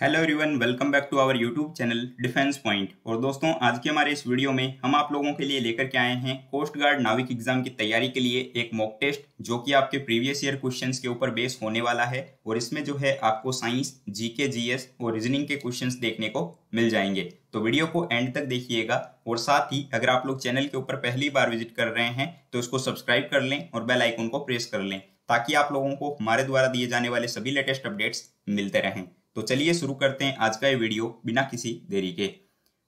hello everyone welcome back to our YouTube channel defence point और दोस्तों आज के हमारे इस वीडियो में हम आप लोगों के लिए लेकर के आए हैं कोस्ट गार्ड नाविक एग्जाम की तैयारी के लिए एक मॉक टेस्ट जो कि आपके प्रीवियस ईयर क्वेश्चंस के ऊपर बेस होने वाला है और इसमें जो है आपको साइंस जीके जीएस और रीजनिंग के क्वेश्चन देखने को मिल जाएंगे तो वीडियो को एंड तक देखिएगा और साथ ही अगर आप लोग चैनल के ऊपर पहली बार विजिट कर रहे हैं तो इसको सब्सक्राइब कर लें और बेलाइकोन को प्रेस कर लें ताकि आप लोगों को हमारे द्वारा दिए जाने वाले सभी लेटेस्ट अपडेट्स मिलते रहें तो चलिए शुरू करते हैं आज का ये वीडियो बिना किसी देरी के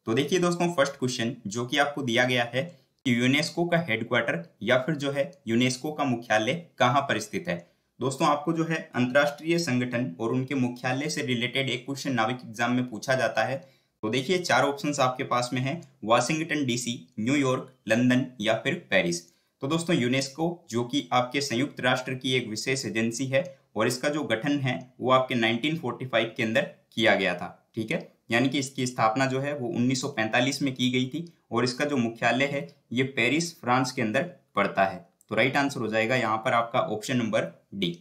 तो देखिए दोस्तों फर्स्ट क्वेश्चन जो कि आपको दिया गया है कि यूनेस्को का हेडक्वार्टर या फिर जो है यूनेस्को का मुख्यालय कहाँ पर स्थित है दोस्तों आपको जो है अंतर्राष्ट्रीय संगठन और उनके मुख्यालय से रिलेटेड एक क्वेश्चन नाविक एग्जाम में पूछा जाता है तो देखिए चार ऑप्शंस आपके पास में है वाशिंगटन डीसी न्यूयॉर्क लंदन या फिर पेरिस तो दोस्तों यूनेस्को जो कि आपके संयुक्त राष्ट्र की एक विशेष एजेंसी है और इसका जो गठन है वो आपके 1945 के अंदर किया गया था ठीक है यानी कि इसकी स्थापना जो है वो 1945 में की गई थी और इसका जो मुख्यालय है ये पेरिस फ्रांस के अंदर पड़ता है तो राइट आंसर हो जाएगा यहाँ पर आपका ऑप्शन नंबर डी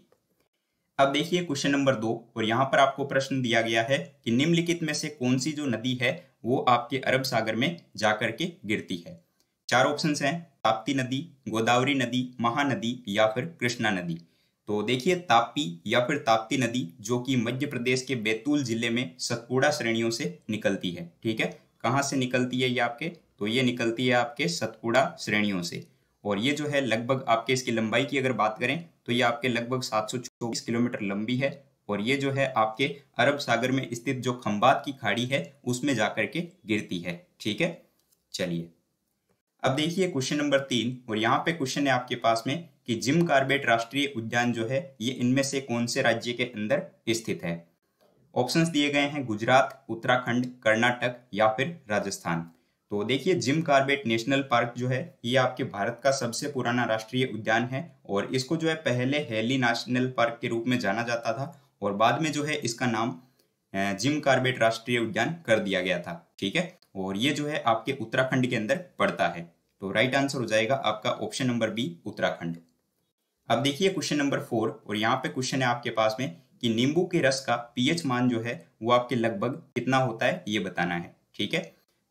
अब देखिए क्वेश्चन नंबर दो और यहाँ पर आपको प्रश्न दिया गया है कि निम्नलिखित में से कौन सी जो नदी है वो आपके अरब सागर में जाकर के गिरती है चार ऑप्शन हैं ताप्ती नदी गोदावरी नदी महानदी या फिर कृष्णा नदी तो देखिए ताप्ती या फिर ताप्ती नदी जो कि मध्य प्रदेश के बैतूल जिले में सतपुड़ा श्रेणियों से निकलती है ठीक है कहाँ से निकलती है ये आपके तो ये निकलती है आपके सतपुड़ा श्रेणियों से और ये जो है लगभग आपके इसकी लंबाई की अगर बात करें तो ये आपके लगभग सात किलोमीटर लंबी है और ये जो है आपके अरब सागर में स्थित जो खम्बात की खाड़ी है उसमें जाकर के गिरती है ठीक है चलिए अब देखिए क्वेश्चन नंबर तीन और यहाँ पे क्वेश्चन है आपके पास में कि जिम कार्बेट राष्ट्रीय उद्यान जो है ये इनमें से कौन से राज्य के अंदर स्थित है ऑप्शन दिए गए हैं गुजरात उत्तराखंड कर्नाटक या फिर राजस्थान तो देखिए जिम कार्बेट नेशनल पार्क जो है ये आपके भारत का सबसे पुराना राष्ट्रीय उद्यान है और इसको जो है पहले हेली नेशनल पार्क के रूप में जाना जाता था और बाद में जो है इसका नाम जिम कार्बेट राष्ट्रीय उद्यान कर दिया गया था ठीक है और ये जो है आपके उत्तराखंड के अंदर पड़ता है तो राइट आंसर हो जाएगा आपका ऑप्शन नंबर बी उत्तराखंड अब देखिए क्वेश्चन नंबर फोर और यहाँ पे क्वेश्चन है आपके पास में कि नींबू के रस का पीएच मान जो है वो आपके लगभग कितना होता है ये बताना है ठीक है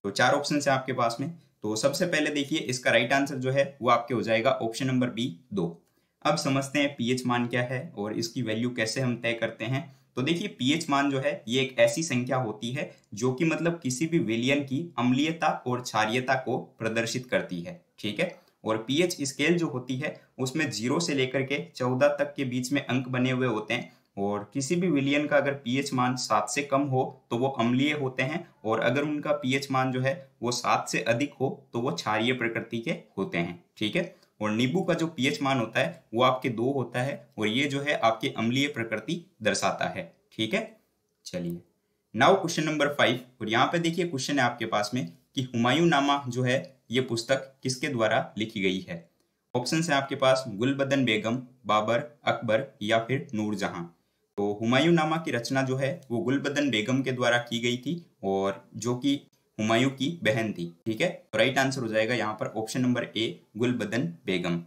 तो चार ऑप्शन है आपके पास में तो सबसे पहले देखिए इसका राइट आंसर जो है वो आपके हो जाएगा ऑप्शन नंबर बी दो अब समझते हैं पीएच मान क्या है और इसकी वैल्यू कैसे हम तय करते हैं तो देखिए पीएच मान जो है ये एक ऐसी संख्या होती है जो कि मतलब किसी भी विलियन की अम्लीयता और क्षारियता को प्रदर्शित करती है ठीक है और पीएच स्केल जो होती है उसमें जीरो से लेकर के चौदह तक के बीच में अंक बने हुए होते हैं और किसी भी विलियन का अगर पीएच मान सात से कम हो तो वो अम्लीय होते हैं और अगर उनका पीएच मान जो है वो सात से अधिक हो तो वो क्षारीय प्रकृति के होते हैं ठीक है और नींबू का जो पीएच मान होता है वो आपके दो होता है और ये जो है आपके अम्लीय प्रकृति दर्शाता है ठीक है चलिए नाउ क्वेश्चन नंबर फाइव और यहाँ पे देखिए क्वेश्चन है आपके पास में कि हुमायूं नामा जो है ये पुस्तक किसके द्वारा लिखी गई है ऑप्शन है आपके पास गुलबदन बेगम बाबर अकबर या फिर नूरजहां तो हुमायूं नामा की रचना जो है वो गुलबदन बेगम के द्वारा की गई थी और जो कि हुमायूं की बहन थी ठीक है तो राइट आंसर हो जाएगा यहाँ पर option number A Gulbadan Begum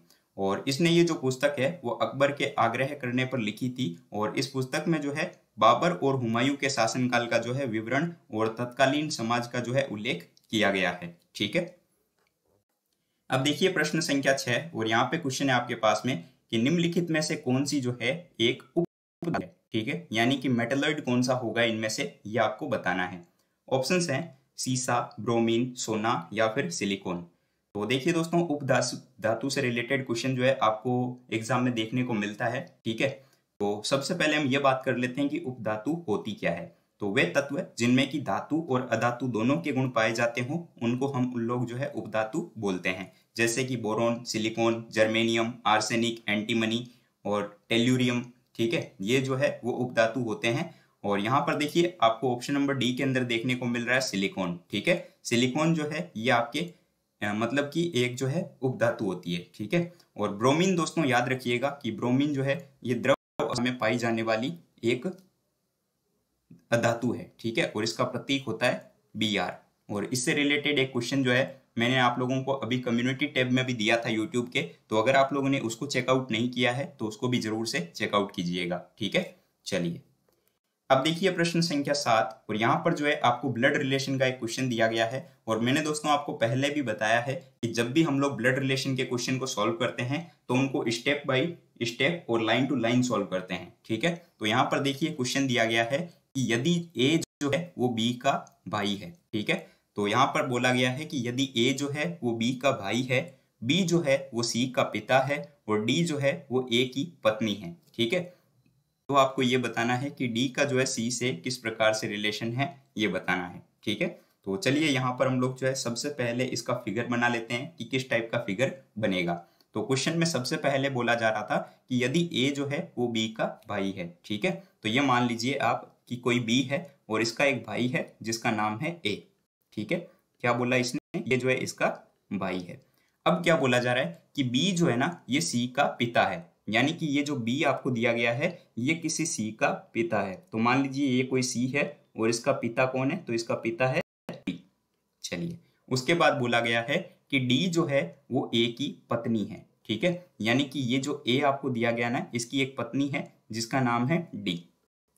और इसने ये जो पुस्तक है वो अकबर के आग्रह करने पर लिखी थी और इस पुस्तक में जो है बाबर और हुमायूं के शासनकाल का जो है विवरण और तत्कालीन समाज का जो है उल्लेख किया गया है ठीक है अब देखिए प्रश्न संख्या छह और यहाँ पे क्वेश्चन है आपके पास में कि निम्नलिखित में से कौन सी जो है एक उप है ठीक है यानी कि मेटलॉइड कौन सा होगा इनमें से ये आपको बताना है ऑप्शन है सीसा ब्रोमीन सोना या फिर सिलिकॉन तो देखिए दोस्तों उप धातु से रिलेटेड क्वेश्चन जो है आपको एग्जाम में देखने को मिलता है ठीक है तो सबसे पहले हम ये बात कर लेते हैं कि उपधातु होती क्या है तो वे तत्व जिनमें की धातु और अधातु दोनों के गुण पाए जाते हों उनको हम उन लोग जो है उपधातु बोलते हैं जैसे कि boron silicon germanium arsenic antimony और टेल्यूरियम ठीक है ये जो है वो उपधातु होते हैं और यहाँ पर देखिए आपको ऑप्शन नंबर डी के अंदर देखने को मिल रहा है सिलिकॉन ठीक है सिलिकॉन जो है ये आपके मतलब कि एक जो है उपधातु होती है ठीक है और ब्रोमीन दोस्तों याद रखिएगा कि ब्रोमीन जो है ये द्रव में पाई जाने वाली एक धातु है ठीक है और इसका प्रतीक होता है बी आर और इससे रिलेटेड एक क्वेश्चन जो है मैंने आप लोगों को अभी कम्युनिटी टैब में भी दिया था यूट्यूब के तो अगर आप लोगों ने उसको चेकआउट नहीं किया है तो उसको भी जरूर से चेकआउट कीजिएगा ठीक है चलिए अब देखिए प्रश्न संख्या सात और यहाँ पर जो है आपको ब्लड रिलेशन का एक क्वेश्चन दिया गया है और मैंने दोस्तों आपको पहले भी बताया है कि जब भी हम लोग ब्लड रिलेशन के क्वेश्चन को सॉल्व करते हैं तो उनको स्टेप बाय स्टेप और लाइन टू लाइन सॉल्व करते हैं ठीक है तो यहाँ पर देखिए क्वेश्चन दिया गया है कि यदि ए जो है वो बी का भाई है ठीक है तो यहाँ पर बोला गया है कि यदि ए जो है वो बी का भाई है बी जो है वो सी का पिता है और डी जो है वो ए की पत्नी है ठीक है तो आपको ये बताना है कि डी का जो है सी से किस प्रकार से रिलेशन है ये बताना है ठीक है तो चलिए यहाँ पर हम लोग जो है सबसे पहले इसका फिगर बना लेते हैं कि किस टाइप का फिगर बनेगा तो क्वेश्चन में सबसे पहले बोला जा रहा था कि यदि ए जो है वो बी का भाई है ठीक है तो ये मान लीजिए आप कि कोई बी है और इसका एक भाई है जिसका नाम है ए ठीक है क्या बोला इसने ये जो है इसका भाई है अब क्या बोला जा रहा है कि बी जो है ना ये सी का पिता है यानी कि ये जो बी आपको दिया गया है ये किसी सी का पिता है तो मान लीजिए ये कोई सी है और इसका पिता कौन है तो इसका पिता है चलिए उसके बाद बोला गया है कि डी जो है वो ए की पत्नी है ठीक है यानी कि ये जो ए आपको दिया गया ना इसकी एक पत्नी है जिसका नाम है डी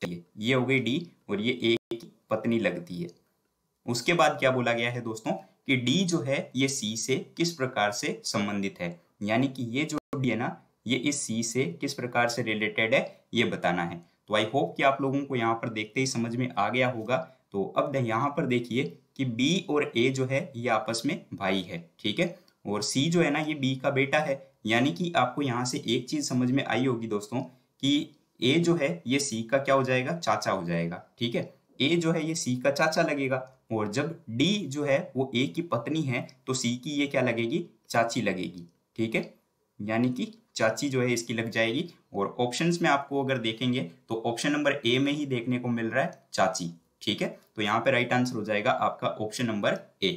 चलिए ये हो गई डी और ये ए की पत्नी लगती है उसके बाद क्या बोला गया है दोस्तों कि डी जो है ये सी से किस प्रकार से संबंधित है यानी कि ये जो डी है ना ये इस सी से किस प्रकार से रिलेटेड है ये बताना है तो आई होप कि आप लोगों को यहाँ पर देखते ही समझ में आ गया होगा तो अब यहाँ पर देखिए कि बी और ए जो है ये आपस में भाई है ठीक है और सी जो है ना ये बी का बेटा है यानी कि आपको यहाँ से एक चीज समझ में आई होगी दोस्तों कि ए जो है ये सी का क्या हो जाएगा चाचा हो जाएगा ठीक है ए जो है ये सी का चाचा लगेगा और जब डी जो है वो ए की पत्नी है तो सी की ये क्या लगेगी चाची लगेगी ठीक है यानी कि चाची जो है इसकी लग जाएगी और ऑप्शंस में आपको अगर देखेंगे तो ऑप्शन नंबर ए में ही देखने को मिल रहा है चाची ठीक है तो यहाँ पे राइट आंसर हो जाएगा आपका ऑप्शन नंबर ए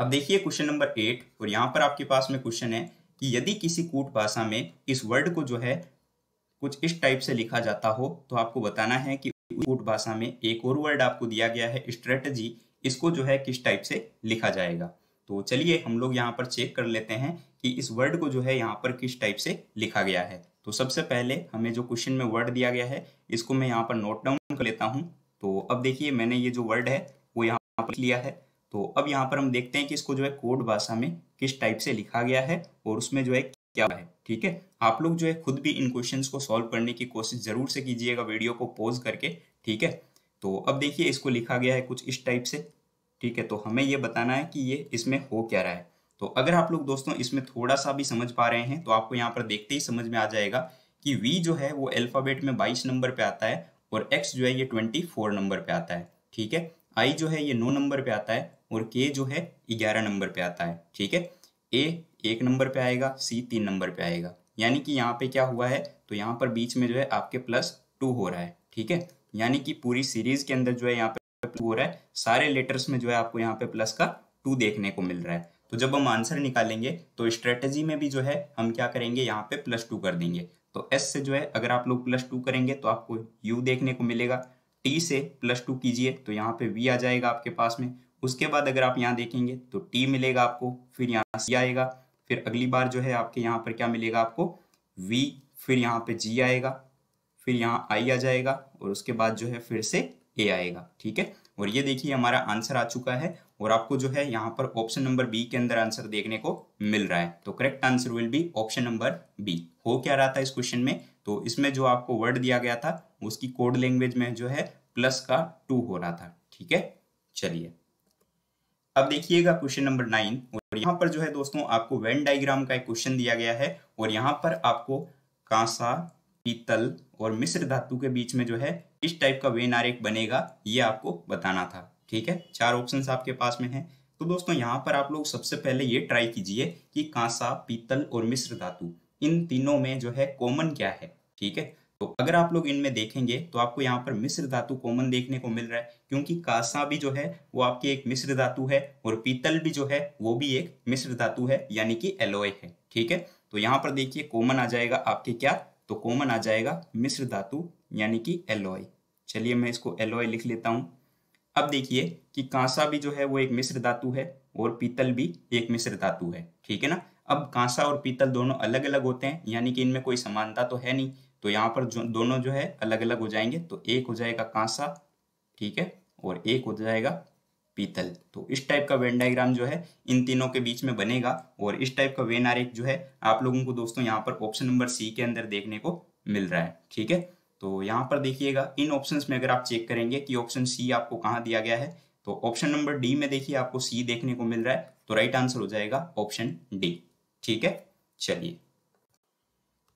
अब देखिए क्वेश्चन नंबर एट और यहाँ पर आपके पास में क्वेश्चन है कि यदि किसी कूट भाषा में इस वर्ड को जो है कुछ इस टाइप से लिखा जाता हो तो आपको बताना है कि कोड भाषा में एक और वर्ड आपको दिया गया है स्ट्रेटजी इसको जो है किस टाइप से लिखा जाएगा तो चलिए हम लोग यहाँ पर चेक कर लेते हैं कि इस वर्ड को जो है यहाँ पर किस टाइप से लिखा गया है तो सबसे पहले हमें जो क्वेश्चन में वर्ड दिया गया है इसको मैं यहाँ पर नोट डाउन कर लेता हूँ तो अब देखिए मैंने ये जो वर्ड है वो यहाँ पर लिया है तो अब यहाँ पर हम देखते हैं कि इसको जो है कोड भाषा में किस टाइप से लिखा गया है और उसमें जो है क्या है ठीक है आप लोग जो है खुद भी इन क्वेश्चन को सॉल्व करने की कोशिश जरूर से कीजिएगा वीडियो को पॉज करके ठीक है तो अब देखिए इसको लिखा गया है कुछ इस टाइप से ठीक है तो हमें ये बताना है कि ये इसमें हो क्या रहा है तो अगर आप लोग दोस्तों इसमें थोड़ा सा भी समझ पा रहे हैं तो आपको यहाँ पर देखते ही समझ में आ जाएगा कि V जो है वो अल्फ़ाबेट में 22 नंबर पे आता है और X जो है ये 24 नंबर पे आता है ठीक है I जो है ये 9 नंबर पे आता है और K जो है 11 नंबर पे आता है ठीक है A एक नंबर पे आएगा सी तीन नंबर पे आएगा यानी कि यहाँ पे क्या हुआ है तो यहाँ पर बीच में जो है आपके प्लस टू हो रहा है ठीक है यानी कि पूरी सीरीज के अंदर जो है यहाँ पे हो रहा है सारे लेटर्स में जो है आपको यहाँ पे प्लस का टू देखने को मिल रहा है तो जब हम आंसर निकालेंगे तो स्ट्रेटेजी में भी जो है हम क्या करेंगे यहाँ पे प्लस टू कर देंगे तो एस से जो है अगर आप लोग प्लस टू करेंगे तो आपको यू देखने को मिलेगा टी से प्लस टू कीजिए तो यहाँ पे वी आ जाएगा आपके पास में उसके बाद अगर आप यहाँ देखेंगे तो टी मिलेगा आपको फिर यहाँ सी आएगा फिर अगली बार जो है आपके यहाँ पर क्या मिलेगा आपको वी फिर यहाँ पे जी आएगा फिर यहाँ आई आ जाएगा और उसके बाद जो है फिर से ए आएगा ठीक है और ये देखिए हमारा आंसर आ चुका है और आपको जो है यहाँ पर ऑप्शन नंबर बी के अंदर आंसर देखने को मिल रहा है तो correct answer will be option number B हो क्या रहा था इस क्वेश्चन में तो इसमें जो आपको वर्ड दिया गया था उसकी कोड लैंग्वेज में जो है प्लस का टू हो रहा था ठीक है चलिए अब देखिएगा क्वेश्चन नंबर नाइन और यहाँ पर जो है दोस्तों आपको वेन डायग्राम का एक क्वेश्चन दिया गया है और यहाँ पर आपको कांसा पीतल और मिश्र धातु के बीच में जो है किस टाइप का वेन आरेख बनेगा ये आपको बताना था ठीक है चार ऑप्शन आपके पास में है तो दोस्तों यहाँ पर आप लोग सबसे पहले ये ट्राई कीजिए कि कांसा पीतल और मिश्र धातु इन तीनों में जो है कॉमन क्या है ठीक है तो अगर आप लोग इनमें देखेंगे तो आपको यहाँ पर मिश्र धातु कॉमन देखने को मिल रहा है क्योंकि कांसा भी जो है वो आपकी एक मिश्र धातु है और पीतल भी जो है वो भी एक मिश्र धातु है यानी कि एलोय है ठीक है तो यहाँ पर देखिए कॉमन आ जाएगा आपके क्या तो कॉमन आ जाएगा मिश्र धातु यानी कि एलोय चलिए मैं इसको एलोय लिख लेता हूं अब देखिए कि कांसा भी जो है वो एक मिश्र धातु है और पीतल भी एक मिश्र धातु है ठीक है ना अब कांसा और पीतल दोनों अलग अलग होते हैं यानी कि इनमें कोई समानता तो है नहीं तो यहाँ पर जो दोनों जो है अलग अलग हो जाएंगे तो एक हो जाएगा कांसा ठीक है और एक हो जाएगा पीतल तो इस टाइप का वेन डायग्राम जो है इन तीनों के बीच में बनेगा और इस टाइप का वेन आरेख जो है आप लोगों को दोस्तों यहाँ पर ऑप्शन नंबर सी के अंदर देखने को मिल रहा है ठीक है तो यहाँ पर देखिएगा इन ऑप्शंस में अगर आप चेक करेंगे कि ऑप्शन सी आपको कहाँ दिया गया है तो ऑप्शन नंबर डी में देखिए आपको सी देखने को मिल रहा है तो राइट आंसर हो जाएगा ऑप्शन डी ठीक है चलिए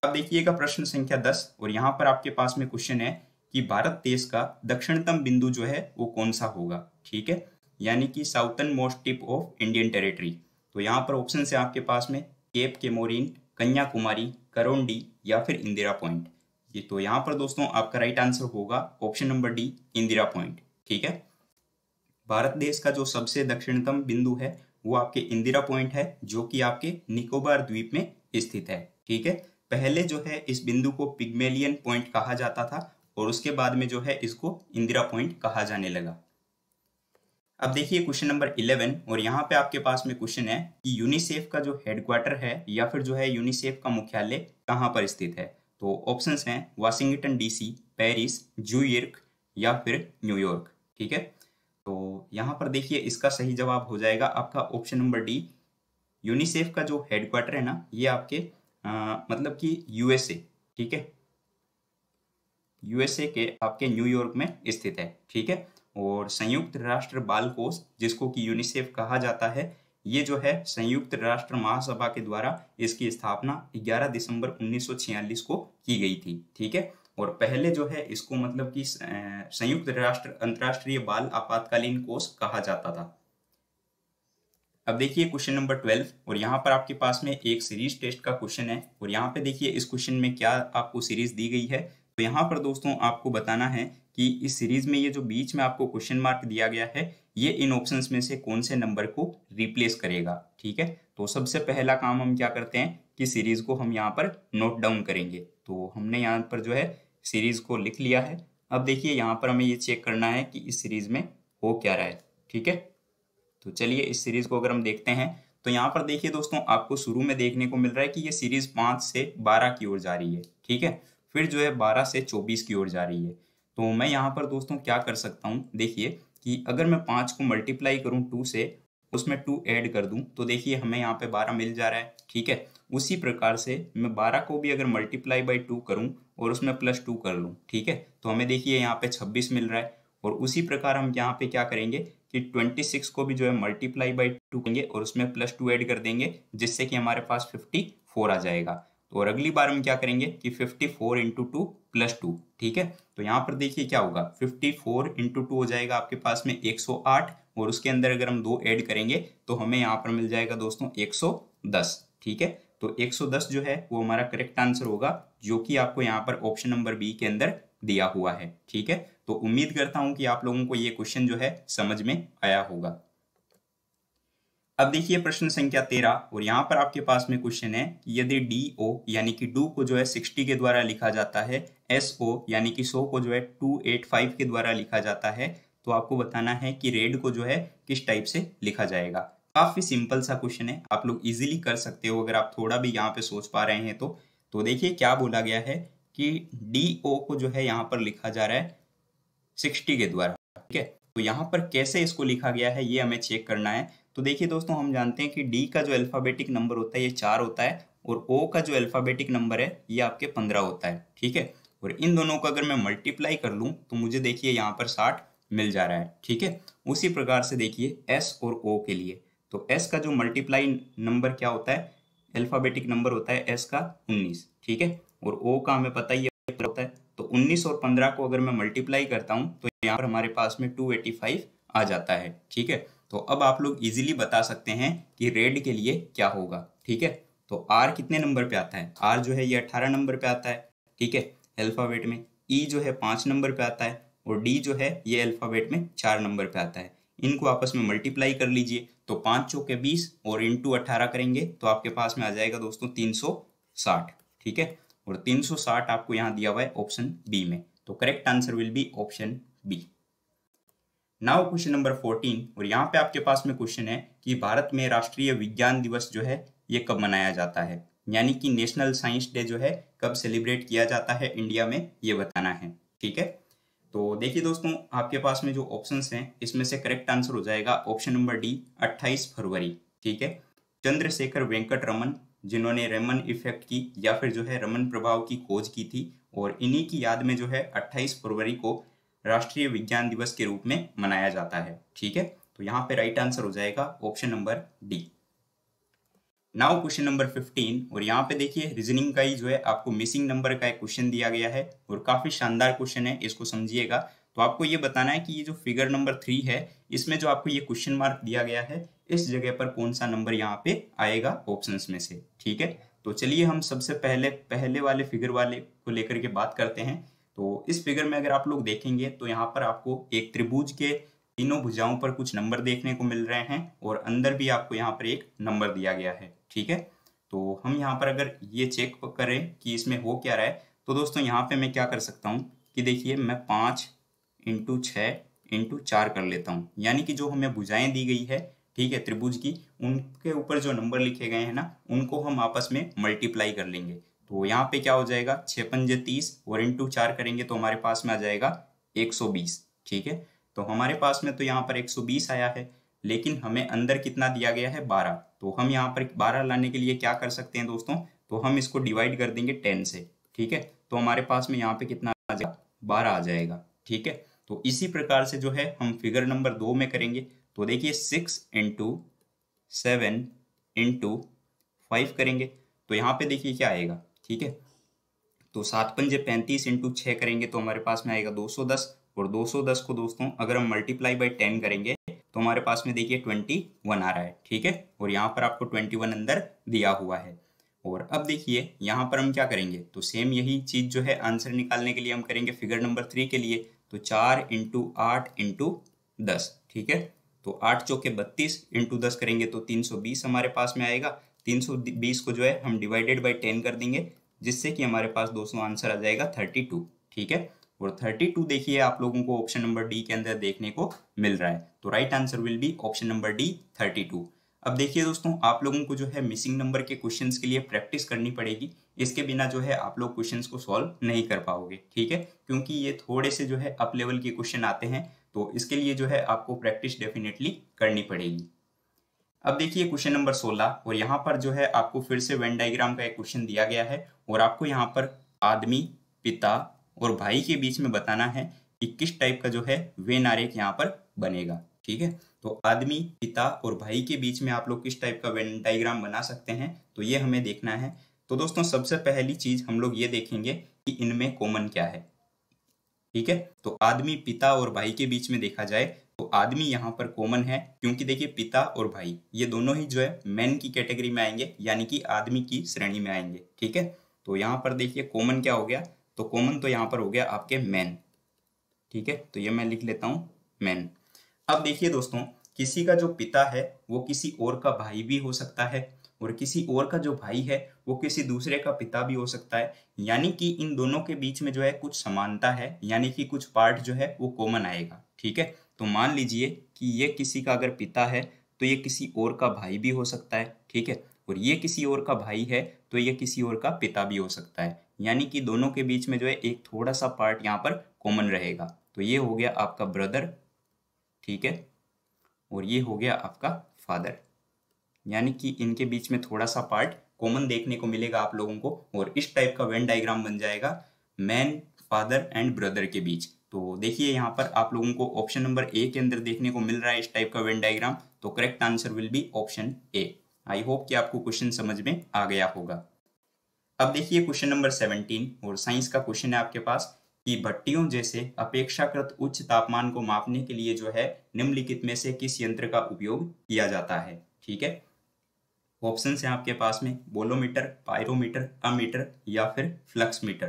अब देखिएगा प्रश्न संख्या दस और यहाँ पर आपके पास में क्वेश्चन है कि भारत देश का दक्षिणतम बिंदु जो है वो कौन सा होगा ठीक है यानी कि southernmost tip of Indian territory तो यहाँ पर ऑप्शन है आपके पास में केप केमोरिन कन्याकुमारी करोंडी या फिर इंदिरा पॉइंट ये तो यहाँ पर दोस्तों आपका राइट आंसर होगा option number D Indira Point ठीक है भारत देश का जो सबसे दक्षिणतम बिंदु है वो आपके इंदिरा पॉइंट है जो कि आपके निकोबार द्वीप में स्थित है ठीक है पहले जो है इस बिंदु को पिग्मेलियन पॉइंट कहा जाता था और उसके बाद में जो है इसको इंदिरा पॉइंट कहा जाने लगा अब देखिए क्वेश्चन नंबर इलेवन और यहाँ पे आपके पास में क्वेश्चन है कि यूनिसेफ का जो हेडक्वार्टर है या फिर जो है यूनिसेफ का मुख्यालय कहाँ पर स्थित है तो ऑप्शन हैं वाशिंगटन डीसी पेरिस जूयर्क या फिर न्यूयॉर्क ठीक है तो यहाँ पर देखिए इसका सही जवाब हो जाएगा आपका ऑप्शन नंबर डी यूनिसेफ का जो हेडक्वार्टर है ना ये आपके मतलब कि यूएसए ठीक है यूएसए के आपके न्यूयॉर्क में स्थित है ठीक है और संयुक्त राष्ट्र बाल कोष जिसको कि यूनिसेफ कहा जाता है ये जो है संयुक्त राष्ट्र महासभा के द्वारा इसकी स्थापना 11 दिसंबर 1946 को की गई थी ठीक है और पहले जो है इसको मतलब कि संयुक्त राष्ट्र अंतर्राष्ट्रीय बाल आपातकालीन कोष कहा जाता था अब देखिए क्वेश्चन नंबर ट्वेल्व और यहाँ पर आपके पास में एक सीरीज टेस्ट का क्वेश्चन है और यहाँ पे देखिए इस क्वेश्चन में क्या आपको सीरीज दी गई है तो यहाँ पर दोस्तों आपको बताना है कि इस सीरीज में ये जो बीच में आपको क्वेश्चन मार्क दिया गया है ये इन ऑप्शंस में से कौन से नंबर को रिप्लेस करेगा ठीक है तो सबसे पहला काम हम क्या करते हैं कि सीरीज को हम यहाँ पर नोट डाउन करेंगे तो हमने यहाँ पर जो है सीरीज को लिख लिया है अब देखिए यहाँ पर हमें ये चेक करना है कि इस सीरीज में हो क्या रहा है ठीक है तो चलिए इस सीरीज को अगर हम देखते हैं तो यहाँ पर देखिए दोस्तों आपको शुरू में देखने को मिल रहा है कि ये सीरीज पांच से बारह की ओर जा रही है ठीक है फिर जो है बारह से चौबीस की ओर जा रही है तो मैं यहाँ पर दोस्तों क्या कर सकता हूँ देखिए कि अगर मैं पांच को मल्टीप्लाई करूँ टू से उसमें टू ऐड कर दूं तो देखिए हमें यहाँ पे बारह मिल जा रहा है ठीक है उसी प्रकार से मैं बारह को भी अगर मल्टीप्लाई बाई टू करूँ और उसमें प्लस टू कर लूँ ठीक है तो हमें देखिए यहाँ पे छब्बीस मिल रहा है और उसी प्रकार हम यहाँ पे क्या करेंगे कि 26 को भी जो है मल्टीप्लाई बाई टू करेंगे और उसमें प्लस टू ऐड कर देंगे जिससे कि हमारे पास 54 आ जाएगा तो और अगली बार हम क्या करेंगे कि 54 four into two plus two ठीक है तो यहाँ पर देखिए क्या होगा 54 फोर इंटू टू हो जाएगा आपके पास में 108 और उसके अंदर अगर हम दो ऐड करेंगे तो हमें यहाँ पर मिल जाएगा दोस्तों 110 ठीक है तो 110 जो है वो हमारा करेक्ट आंसर होगा जो कि आपको यहाँ पर ऑप्शन नंबर बी के अंदर दिया हुआ है ठीक है तो उम्मीद करता हूं कि आप लोगों को ये क्वेश्चन जो है समझ में आया होगा अब देखिए प्रश्न संख्या तेरह और यहां पर आपके पास में क्वेश्चन है यदि डी ओ यानी कि डू को जो है सिक्सटी के द्वारा लिखा जाता है एस ओ यानी कि सो को जो है टू एट फाइव के द्वारा लिखा जाता है तो आपको बताना है कि रेड को जो है किस टाइप से लिखा जाएगा काफी सिंपल सा क्वेश्चन है आप लोग इजीली कर सकते हो अगर आप थोड़ा भी यहाँ पे सोच पा रहे हैं तो तो देखिए क्या बोला गया है कि डी ओ को जो है यहाँ पर लिखा जा रहा है सिक्सटी के द्वारा ठीक है तो यहाँ पर कैसे इसको लिखा गया है ये हमें चेक करना है तो देखिए दोस्तों हम जानते हैं कि डी का जो अल्फ़ाबेटिक नंबर होता है ये चार होता है और ओ का जो अल्फ़ाबेटिक नंबर है ये आपके पंद्रह होता है ठीक है और इन दोनों को अगर मैं मल्टीप्लाई कर लूँ तो मुझे देखिए यहाँ पर साठ मिल जा रहा है ठीक है उसी प्रकार से देखिए एस और ओ के लिए तो एस का जो मल्टीप्लाई नंबर क्या होता है अल्फ़ाबेटिक नंबर होता है एस का उन्नीस ठीक है और ओ का हमें पता ही होता है तो 19 और 15 को अगर मैं मल्टीप्लाई करता हूँ तो यहाँ पर हमारे पास में 285 आ जाता है ठीक है तो अब आप लोग इजीली बता सकते हैं कि रेड के लिए क्या होगा ठीक है तो आर कितने नंबर पे आता है आर जो है ये अट्ठारह नंबर पे आता है ठीक है अल्फ़ावेट में ई e जो है पाँच नंबर पे आता है और डी जो है ये अल्फ़ावेट में चार नंबर पे आता है इनको आपस में मल्टीप्लाई कर लीजिए तो पाँच चौके बीस और इंटू अट्ठारह करेंगे तो आपके पास में आ जाएगा दोस्तों तीन सौ साठ ठीक है और 360 आपको यहां दिया हुआ है ऑप्शन बी में तो correct answer will be option B now question number 14 और यहां पे आपके पास में क्वेश्चन है कि भारत में राष्ट्रीय विज्ञान दिवस जो है ये कब मनाया जाता है यानी कि नेशनल साइंस डे जो है कब सेलिब्रेट किया जाता है इंडिया में ये बताना है ठीक है तो देखिए दोस्तों आपके पास में जो ऑप्शन हैं इसमें से करेक्ट आंसर हो जाएगा ऑप्शन नंबर डी 28 फरवरी ठीक है चंद्रशेखर वेंकट रमन जिन्होंने रमन इफेक्ट की या फिर जो है रमन प्रभाव की खोज की थी और इन्हीं की याद में जो है 28 फरवरी को राष्ट्रीय विज्ञान दिवस के रूप में मनाया जाता है ठीक है तो यहाँ पे राइट आंसर हो जाएगा option number D now question number 15 और यहाँ पे देखिए रीजनिंग का ही जो है आपको मिसिंग नंबर का एक क्वेश्चन दिया गया है और काफी शानदार क्वेश्चन है इसको समझिएगा तो आपको ये बताना है कि ये जो फिगर नंबर थ्री है इसमें जो आपको ये क्वेश्चन मार्क दिया गया है इस जगह पर कौन सा नंबर यहाँ पे आएगा ऑप्शंस में से ठीक है तो चलिए हम सबसे पहले पहले वाले फिगर वाले को लेकर के बात करते हैं तो इस फिगर में अगर आप लोग देखेंगे तो यहाँ पर आपको एक त्रिभुज के तीनों भुजाओं पर कुछ नंबर देखने को मिल रहे हैं और अंदर भी आपको यहाँ पर एक नंबर दिया गया है ठीक है तो हम यहाँ पर अगर ये चेक करें कि इसमें हो क्या रहा है तो दोस्तों यहाँ पे मैं क्या कर सकता हूँ कि देखिए मैं पाँच इंटू छः इंटू चार कर लेता हूँ यानी कि जो हमें भुजाएं दी गई है ठीक है त्रिभुज की उनके ऊपर जो नंबर लिखे गए हैं ना उनको हम आपस में मल्टीप्लाई कर लेंगे तो यहाँ पे क्या हो जाएगा छपन पंजे तीस और इंटू चार करेंगे तो हमारे पास में आ जाएगा एक सौ बीस ठीक है तो हमारे पास में तो यहाँ पर एक सौ बीस आया है लेकिन हमें अंदर कितना दिया गया है बारह तो हम यहाँ पर बारह लाने के लिए क्या कर सकते हैं दोस्तों तो हम इसको डिवाइड कर देंगे टेन से ठीक है तो हमारे पास में यहाँ पे कितना आ जाएगा बारह आ जाएगा ठीक है तो इसी प्रकार से जो है हम फिगर नंबर दो में करेंगे तो देखिए six into seven into five करेंगे तो यहाँ पे देखिए क्या आएगा ठीक है तो सात पंजे पैंतीस इंटू छः करेंगे तो हमारे पास में आएगा दो सौ दस और दो सौ दस को दोस्तों अगर हम मल्टीप्लाई बाई टेन करेंगे तो हमारे पास में देखिए ट्वेंटी वन आ रहा है ठीक है और यहाँ पर आपको ट्वेंटी वन अंदर दिया हुआ है और अब देखिए यहाँ पर हम क्या करेंगे तो सेम यही चीज़ जो है आंसर निकालने के लिए हम करेंगे फिगर नंबर थ्री के लिए तो चार इंटू आठ इंटू दस ठीक है तो आठ चौके बत्तीस इंटू दस करेंगे तो तीन सौ बीस हमारे पास में आएगा तीन सौ बीस को जो है हम डिवाइडेड बाई टेन कर देंगे जिससे कि हमारे पास दोस्तों आंसर आ जाएगा थर्टी टू ठीक है और थर्टी टू देखिए आप लोगों को ऑप्शन नंबर डी के अंदर देखने को मिल रहा है तो right answer will be option number D thirty two अब देखिए दोस्तों आप लोगों को जो है मिसिंग नंबर के क्वेश्चंस के लिए प्रैक्टिस करनी पड़ेगी इसके बिना जो है आप लोग क्वेश्चंस को सॉल्व नहीं कर पाओगे ठीक है क्योंकि ये थोड़े से जो है अप लेवल के क्वेश्चन आते हैं तो इसके लिए जो है आपको प्रैक्टिस डेफिनेटली करनी पड़ेगी अब देखिए क्वेश्चन नंबर 16 और यहाँ पर जो है आपको फिर से वेन डायग्राम का एक क्वेश्चन दिया गया है और आपको यहाँ पर आदमी पिता और भाई के बीच में बताना है कि किस टाइप का जो है वेन आरेख यहाँ पर बनेगा ठीक है तो आदमी पिता और भाई के बीच में आप लोग किस टाइप का वेन डायग्राम बना सकते हैं तो ये हमें देखना है तो दोस्तों सबसे पहली चीज हम लोग ये देखेंगे कि इनमें कॉमन क्या है ठीक है तो आदमी पिता और भाई के बीच में देखा जाए तो आदमी यहाँ पर कॉमन है क्योंकि देखिए पिता और भाई ये दोनों ही जो है मैन की कैटेगरी में आएंगे यानी कि आदमी की श्रेणी में आएंगे ठीक है तो यहाँ पर देखिए कॉमन क्या हो गया तो कॉमन तो यहाँ पर हो गया आपके मैन ठीक है तो ये मैं लिख लेता हूँ मैन अब देखिए दोस्तों किसी का जो पिता है वो किसी और का भाई भी हो सकता है और किसी और का जो भाई है वो किसी दूसरे का पिता भी हो सकता है यानी कि इन दोनों के बीच में जो है कुछ समानता है यानी कि कुछ पार्ट जो है वो कॉमन आएगा ठीक है तो मान लीजिए कि ये किसी का अगर पिता है तो ये किसी और का भाई भी हो सकता है ठीक है और ये किसी और का भाई है तो ये किसी और का पिता भी हो सकता है यानी कि दोनों के बीच में जो है एक थोड़ा सा पार्ट यहाँ पर कॉमन रहेगा तो ये हो गया आपका ब्रदर ठीक है और ये हो गया आपका फादर यानी कि इनके बीच में थोड़ा सा पार्ट कॉमन देखने को मिलेगा आप लोगों को और इस टाइप का वेन डायग्राम बन जाएगा मैन फादर एंड ब्रदर के बीच तो देखिए यहाँ पर आप लोगों को ऑप्शन नंबर ए के अंदर देखने को मिल रहा है इस टाइप का वेन डायग्राम तो correct answer will be option A I hope कि आपको क्वेश्चन समझ में आ गया होगा अब देखिए क्वेश्चन नंबर सेवनटीन और साइंस का क्वेश्चन है आपके पास कि भट्टियों जैसे अपेक्षाकृत उच्च तापमान को मापने के लिए जो है निम्नलिखित में से किस यंत्र का उपयोग किया जाता है ठीक है ऑप्शन है आपके पास में बोलोमीटर पायरोमीटर अमीटर या फिर फ्लक्स मीटर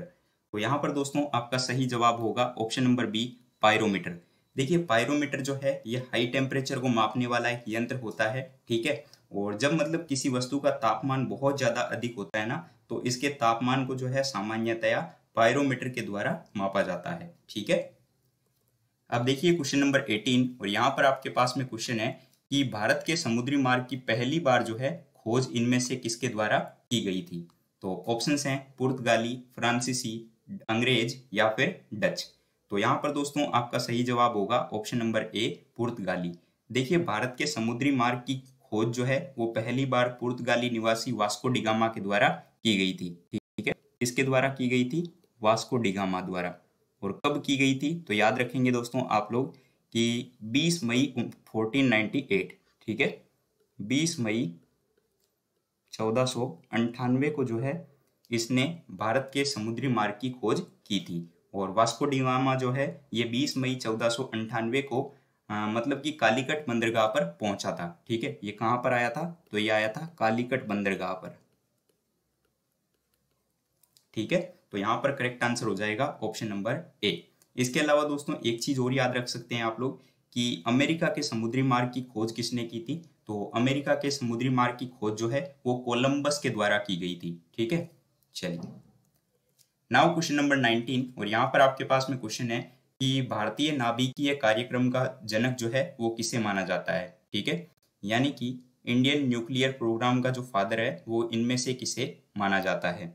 तो यहाँ पर दोस्तों आपका सही जवाब होगा ऑप्शन नंबर बी पायरोमीटर देखिए पायरोमीटर जो है ये हाई टेम्परेचर को मापने वाला एक यंत्र होता है ठीक है और जब मतलब किसी वस्तु का तापमान बहुत ज़्यादा अधिक होता है ना तो इसके तापमान को जो है सामान्यतया पायरोमीटर के द्वारा मापा जाता है ठीक है अब देखिए क्वेश्चन नंबर 18 और यहाँ पर आपके पास में क्वेश्चन है कि भारत के समुद्री मार्ग की पहली बार जो है खोज इनमें से किसके द्वारा की गई थी तो ऑप्शन हैं पुर्तगाली फ्रांसीसी अंग्रेज या फिर डच तो यहाँ पर दोस्तों आपका सही जवाब होगा ऑप्शन नंबर ए पुर्तगाली देखिए भारत के समुद्री मार्ग की खोज जो है वो पहली बार पुर्तगाली निवासी वास्को डिगामा के द्वारा की गई थी ठीक है किसके द्वारा की गई थी वास्को डिगामा द्वारा और कब की गई थी तो याद रखेंगे दोस्तों आप लोग कि 20 मई 1498 ठीक है 20 मई चौदह अंठानवे को जो है इसने भारत के समुद्री मार्ग की खोज की थी और वास्को डिगामा जो है ये 20 मई चौदह सौ अंठानवे को आ, मतलब कि कालीकट बंदरगाह पर पहुंचा था ठीक है ये कहाँ पर आया था तो ये आया था कालीकट बंदरगाह पर ठीक है तो यहां पर करेक्ट आंसर हो जाएगा ऑप्शन नंबर ए इसके अलावा दोस्तों एक चीज और याद रख सकते हैं आप लोग कि अमेरिका के समुद्री मार्ग की खोज किसने की थी तो अमेरिका के समुद्री मार्ग की खोज जो है वो कोलंबस के द्वारा की गई थी ठीक है चलिए नाउ क्वेश्चन नंबर 19 और यहाँ पर आपके पास में क्वेश्चन है कि भारतीय नाभिकीय कार्यक्रम का जनक जो है वो किसे माना जाता है ठीक है यानी कि इंडियन न्यूक्लियर प्रोग्राम का जो फादर है वो इनमें से किसे माना जाता है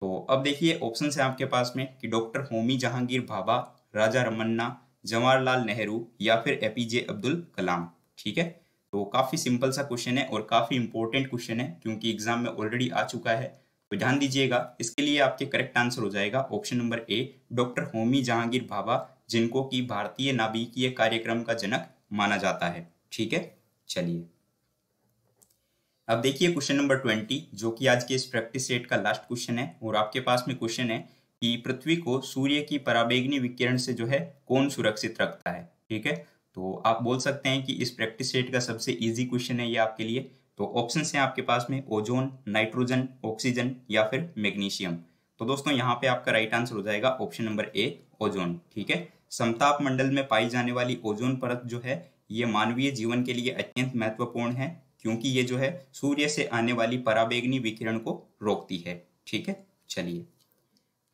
तो अब देखिए ऑप्शन है आपके पास में कि डॉक्टर होमी जहांगीर भाभा राजा रमन्ना जवाहरलाल नेहरू या फिर एपीजे अब्दुल कलाम ठीक है तो काफ़ी सिंपल सा क्वेश्चन है और काफ़ी इंपॉर्टेंट क्वेश्चन है क्योंकि एग्जाम में ऑलरेडी आ चुका है तो ध्यान दीजिएगा इसके लिए आपके करेक्ट आंसर हो जाएगा option number A doctor Homi Jehangir Bhabha जिनको कि भारतीय नाभिकीय कार्यक्रम का जनक माना जाता है ठीक है चलिए अब देखिए क्वेश्चन नंबर ट्वेंटी जो कि आज के इस प्रैक्टिस सेट का लास्ट क्वेश्चन है और आपके पास में क्वेश्चन है कि पृथ्वी को सूर्य की पराबेग्नि विकिरण से जो है कौन सुरक्षित रखता है ठीक है तो आप बोल सकते हैं कि इस प्रैक्टिस सेट का सबसे इजी क्वेश्चन है ये आपके लिए तो ऑप्शन हैं आपके पास में ओजोन नाइट्रोजन ऑक्सीजन या फिर मैग्नीशियम तो दोस्तों यहाँ पे आपका राइट आंसर हो जाएगा ऑप्शन नंबर ए ओजोन ठीक है समताप मंडल में पाई जाने वाली ओजोन परत जो है ये मानवीय जीवन के लिए अत्यंत महत्वपूर्ण है क्योंकि ये जो है सूर्य से आने वाली पराबेगनी विकिरण को रोकती है ठीक है चलिए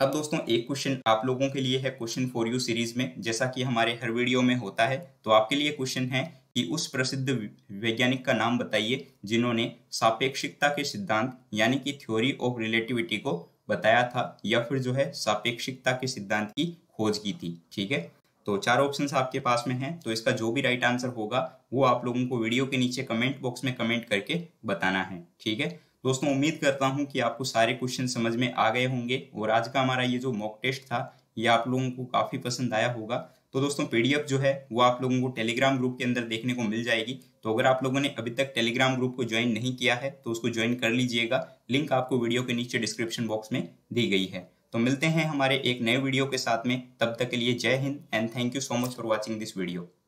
अब दोस्तों एक क्वेश्चन आप लोगों के लिए है क्वेश्चन फॉर यू सीरीज में जैसा कि हमारे हर वीडियो में होता है तो आपके लिए क्वेश्चन है कि उस प्रसिद्ध वैज्ञानिक का नाम बताइए जिन्होंने सापेक्षिकता के सिद्धांत यानी कि थ्योरी ऑफ रिलेटिविटी को बताया था या फिर जो है सापेक्षिकता के सिद्धांत की खोज की थी ठीक है तो चार ऑप्शन आपके पास में है तो इसका जो भी राइट आंसर होगा वो आप लोगों को वीडियो के नीचे कमेंट बॉक्स में कमेंट करके बताना है ठीक है दोस्तों उम्मीद करता हूँ कि आपको सारे क्वेश्चन समझ में आ गए होंगे और आज का हमारा ये जो मॉक टेस्ट था ये आप लोगों को काफ़ी पसंद आया होगा तो दोस्तों पीडीएफ जो है वो आप लोगों को टेलीग्राम ग्रुप के अंदर देखने को मिल जाएगी तो अगर आप लोगों ने अभी तक टेलीग्राम ग्रुप को ज्वाइन नहीं किया है तो उसको ज्वाइन कर लीजिएगा लिंक आपको वीडियो के नीचे डिस्क्रिप्शन बॉक्स में दी गई है तो मिलते हैं हमारे एक नए वीडियो के साथ में तब तक के लिए जय हिंद and thank you so much for watching this video